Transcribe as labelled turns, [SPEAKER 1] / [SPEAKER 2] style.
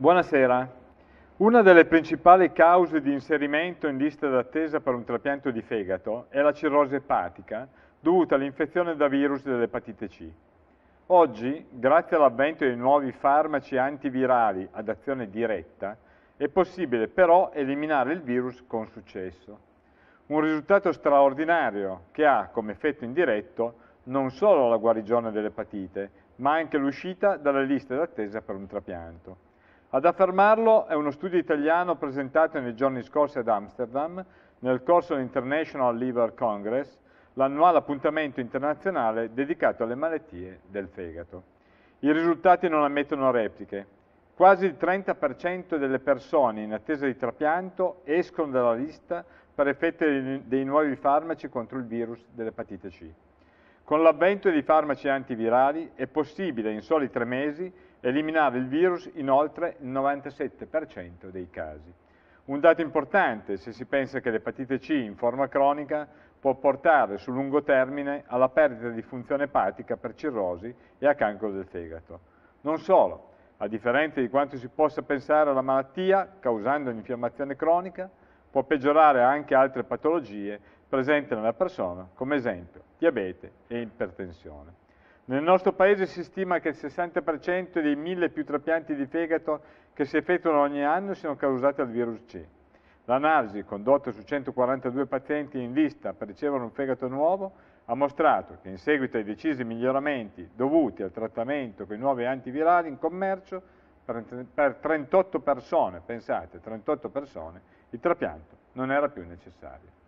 [SPEAKER 1] Buonasera. Una delle principali cause di inserimento in lista d'attesa per un trapianto di fegato è la cirrosi epatica dovuta all'infezione da virus dell'epatite C. Oggi, grazie all'avvento dei nuovi farmaci antivirali ad azione diretta, è possibile però eliminare il virus con successo. Un risultato straordinario che ha come effetto indiretto non solo la guarigione dell'epatite, ma anche l'uscita dalle liste d'attesa per un trapianto. Ad affermarlo è uno studio italiano presentato nei giorni scorsi ad Amsterdam nel corso dell'International Liver Congress, l'annuale appuntamento internazionale dedicato alle malattie del fegato. I risultati non ammettono repliche. Quasi il 30% delle persone in attesa di trapianto escono dalla lista per effetto dei nuovi farmaci contro il virus dell'epatite C. Con l'avvento di farmaci antivirali è possibile in soli tre mesi eliminare il virus in oltre il 97% dei casi. Un dato importante se si pensa che l'epatite C in forma cronica può portare sul lungo termine alla perdita di funzione epatica per cirrosi e a cancro del fegato. Non solo, a differenza di quanto si possa pensare alla malattia causando un'infiammazione cronica, può peggiorare anche altre patologie presenti nella persona, come esempio diabete e ipertensione. Nel nostro paese si stima che il 60% dei 1000 più trapianti di fegato che si effettuano ogni anno siano causati dal virus C. L'analisi condotta su 142 pazienti in lista per ricevere un fegato nuovo ha mostrato che in seguito ai decisi miglioramenti dovuti al trattamento con i nuovi antivirali in commercio per, 38 persone, pensate, 38 persone, il trapianto non era più necessario.